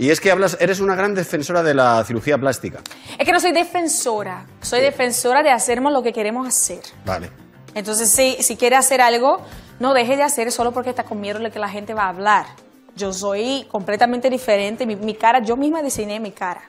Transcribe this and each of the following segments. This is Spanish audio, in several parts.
Y es que hablas, eres una gran defensora de la cirugía plástica. Es que no soy defensora, soy defensora de hacernos lo que queremos hacer. Vale. Entonces, si, si quiere hacer algo, no deje de hacer solo porque está con miedo de que la gente va a hablar. Yo soy completamente diferente, mi cara, yo misma diseñé mi cara.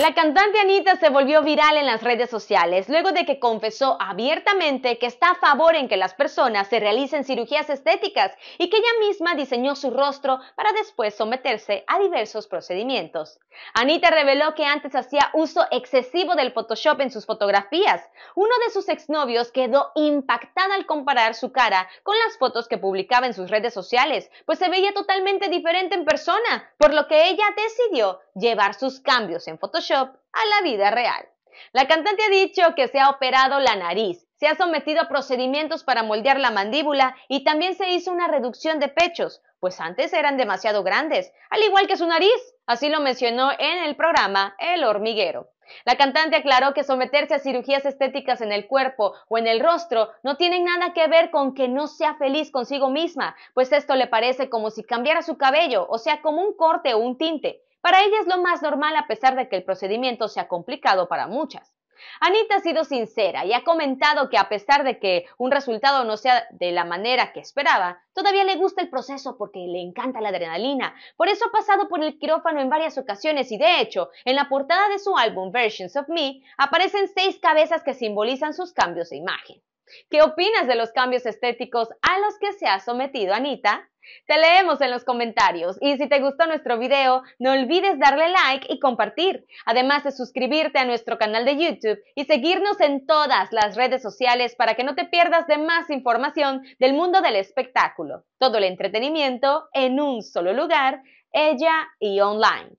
La cantante Anita se volvió viral en las redes sociales luego de que confesó abiertamente que está a favor en que las personas se realicen cirugías estéticas y que ella misma diseñó su rostro para después someterse a diversos procedimientos. Anita reveló que antes hacía uso excesivo del Photoshop en sus fotografías. Uno de sus exnovios quedó impactada al comparar su cara con las fotos que publicaba en sus redes sociales, pues se veía totalmente diferente en persona, por lo que ella decidió llevar sus cambios en Photoshop a la vida real. La cantante ha dicho que se ha operado la nariz, se ha sometido a procedimientos para moldear la mandíbula y también se hizo una reducción de pechos, pues antes eran demasiado grandes, al igual que su nariz. Así lo mencionó en el programa El hormiguero. La cantante aclaró que someterse a cirugías estéticas en el cuerpo o en el rostro no tienen nada que ver con que no sea feliz consigo misma, pues esto le parece como si cambiara su cabello, o sea, como un corte o un tinte. Para ella es lo más normal a pesar de que el procedimiento sea complicado para muchas. Anita ha sido sincera y ha comentado que a pesar de que un resultado no sea de la manera que esperaba, todavía le gusta el proceso porque le encanta la adrenalina. Por eso ha pasado por el quirófano en varias ocasiones y de hecho, en la portada de su álbum Versions of Me aparecen seis cabezas que simbolizan sus cambios de imagen. ¿Qué opinas de los cambios estéticos a los que se ha sometido Anita? Te leemos en los comentarios y si te gustó nuestro video, no olvides darle like y compartir, además de suscribirte a nuestro canal de YouTube y seguirnos en todas las redes sociales para que no te pierdas de más información del mundo del espectáculo, todo el entretenimiento en un solo lugar, ella y online.